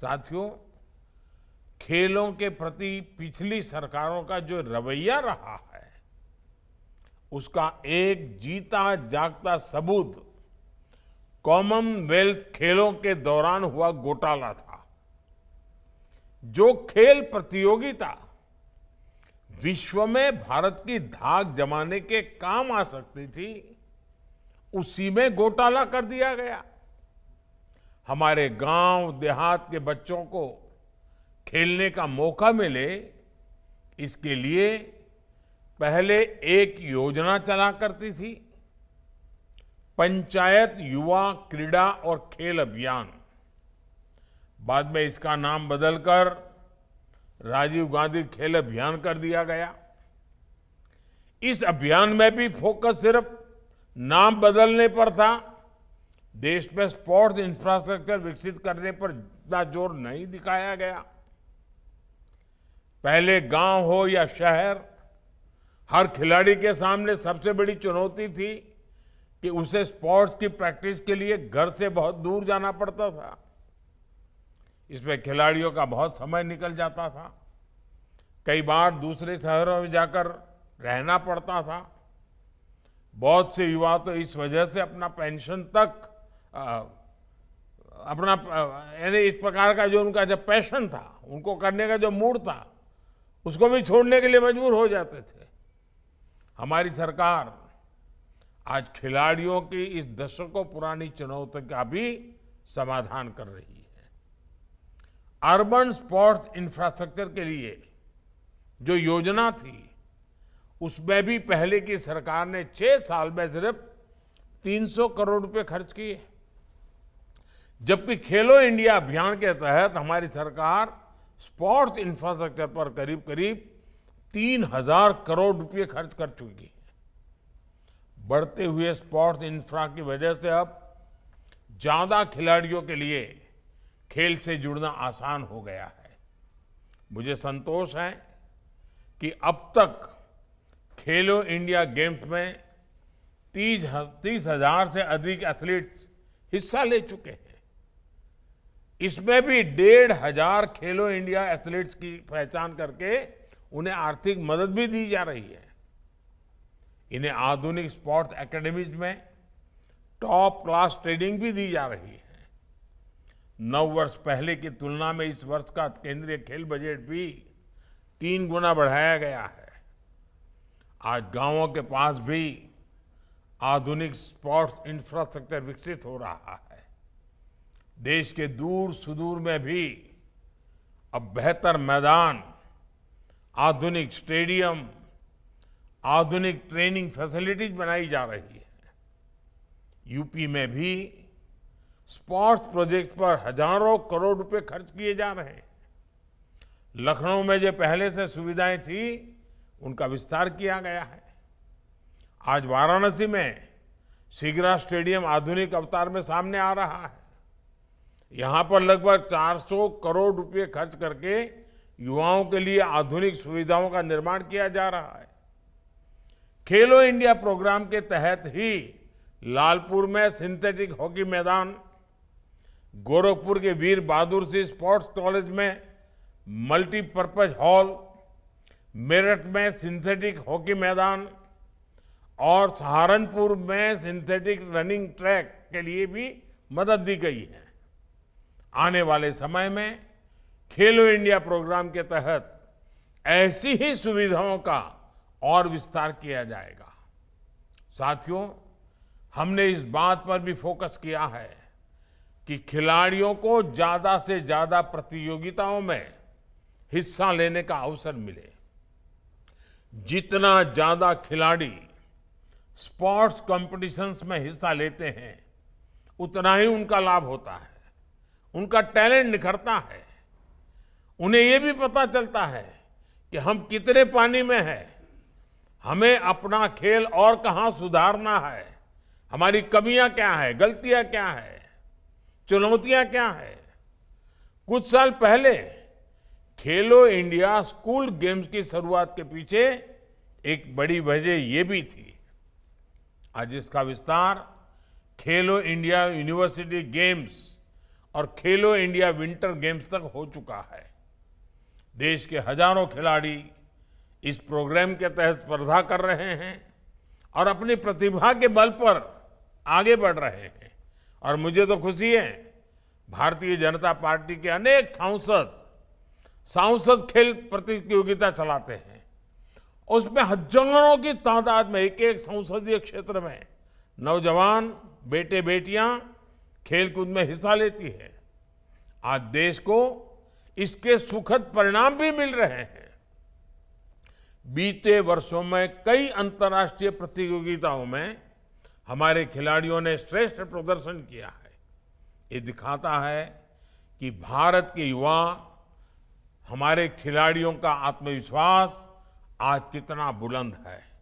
साथियों खेलों के प्रति पिछली सरकारों का जो रवैया रहा है उसका एक जीता जागता सबूत कॉमनवेल्थ खेलों के दौरान हुआ घोटाला था जो खेल प्रतियोगिता विश्व में भारत की धाक जमाने के काम आ सकती थी उसी में घोटाला कर दिया गया हमारे गांव देहात के बच्चों को खेलने का मौका मिले इसके लिए पहले एक योजना चला करती थी पंचायत युवा क्रीड़ा और खेल अभियान बाद में इसका नाम बदलकर राजीव गांधी खेल अभियान कर दिया गया इस अभियान में भी फोकस सिर्फ नाम बदलने पर था देश में स्पोर्ट्स इंफ्रास्ट्रक्चर विकसित करने पर इतना जोर नहीं दिखाया गया पहले गांव हो या शहर हर खिलाड़ी के सामने सबसे बड़ी चुनौती थी कि उसे स्पोर्ट्स की प्रैक्टिस के लिए घर से बहुत दूर जाना पड़ता था इसमें खिलाड़ियों का बहुत समय निकल जाता था कई बार दूसरे शहरों में जाकर रहना पड़ता था बहुत से युवा तो इस वजह से अपना पेंशन तक अपना यानी इस प्रकार का जो उनका जब पैशन था उनको करने का जो मूड था उसको भी छोड़ने के लिए मजबूर हो जाते थे हमारी सरकार आज खिलाड़ियों की इस दशकों पुरानी चुनौती का भी समाधान कर रही है अर्बन स्पोर्ट्स इंफ्रास्ट्रक्चर के लिए जो योजना थी उसमें भी पहले की सरकार ने छह साल में सिर्फ 300 करोड़ रुपए खर्च किए हैं जबकि खेलो इंडिया अभियान के तहत हमारी सरकार स्पोर्ट्स इंफ्रास्ट्रक्चर पर करीब करीब तीन हजार करोड़ रुपए खर्च कर चुकी है बढ़ते हुए स्पोर्ट्स इंफ्रा की वजह से अब ज़्यादा खिलाड़ियों के लिए खेल से जुड़ना आसान हो गया है मुझे संतोष है कि अब तक खेलो इंडिया गेम्स में तीस तीस हजार से अधिक एथलीट्स हिस्सा ले चुके हैं इसमें भी डेढ़ हजार खेलो इंडिया एथलीट्स की पहचान करके उन्हें आर्थिक मदद भी दी जा रही है इन्हें आधुनिक स्पोर्ट्स एकेडमीज में टॉप क्लास ट्रेनिंग भी दी जा रही है नौ वर्ष पहले की तुलना में इस वर्ष का केंद्रीय खेल बजट भी तीन गुना बढ़ाया गया है आज गांवों के पास भी आधुनिक स्पोर्ट्स इंफ्रास्ट्रक्चर विकसित हो रहा है देश के दूर सुदूर में भी अब बेहतर मैदान आधुनिक स्टेडियम आधुनिक ट्रेनिंग फैसिलिटीज बनाई जा रही है यूपी में भी स्पोर्ट्स प्रोजेक्ट पर हजारों करोड़ रुपए खर्च किए जा रहे हैं लखनऊ में जो पहले से सुविधाएं थी उनका विस्तार किया गया है आज वाराणसी में सिगरा स्टेडियम आधुनिक अवतार में सामने आ रहा है यहाँ पर लगभग 400 करोड़ रुपए खर्च करके युवाओं के लिए आधुनिक सुविधाओं का निर्माण किया जा रहा है खेलो इंडिया प्रोग्राम के तहत ही लालपुर में सिंथेटिक हॉकी मैदान गोरखपुर के वीर बहादुर सिंह स्पोर्ट्स कॉलेज में मल्टीपर्पज हॉल मेरठ में सिंथेटिक हॉकी मैदान और सहारनपुर में सिंथेटिक रनिंग ट्रैक के लिए भी मदद दी गई है आने वाले समय में खेलो इंडिया प्रोग्राम के तहत ऐसी ही सुविधाओं का और विस्तार किया जाएगा साथियों हमने इस बात पर भी फोकस किया है कि खिलाड़ियों को ज़्यादा से ज़्यादा प्रतियोगिताओं में हिस्सा लेने का अवसर मिले जितना ज़्यादा खिलाड़ी स्पोर्ट्स कॉम्पिटिशन्स में हिस्सा लेते हैं उतना ही उनका लाभ होता है उनका टैलेंट निखरता है उन्हें यह भी पता चलता है कि हम कितने पानी में हैं हमें अपना खेल और कहां सुधारना है हमारी कमियां क्या है गलतियां क्या है चुनौतियां क्या है कुछ साल पहले खेलो इंडिया स्कूल गेम्स की शुरुआत के पीछे एक बड़ी वजह यह भी थी आज इसका विस्तार खेलो इंडिया यूनिवर्सिटी गेम्स और खेलो इंडिया विंटर गेम्स तक हो चुका है देश के हजारों खिलाड़ी इस प्रोग्राम के तहत स्पर्धा कर रहे हैं और अपनी प्रतिभा के बल पर आगे बढ़ रहे हैं और मुझे तो खुशी है भारतीय जनता पार्टी के अनेक सांसद सांसद खेल प्रतियोगिता चलाते हैं उसमें हजारों की तादाद में एक एक संसदीय क्षेत्र में नौजवान बेटे बेटियां खेलकूद में हिस्सा लेती है आज देश को इसके सुखद परिणाम भी मिल रहे हैं बीते वर्षों में कई अंतर्राष्ट्रीय प्रतियोगिताओं में हमारे खिलाड़ियों ने श्रेष्ठ प्रदर्शन किया है ये दिखाता है कि भारत के युवा हमारे खिलाड़ियों का आत्मविश्वास आज कितना बुलंद है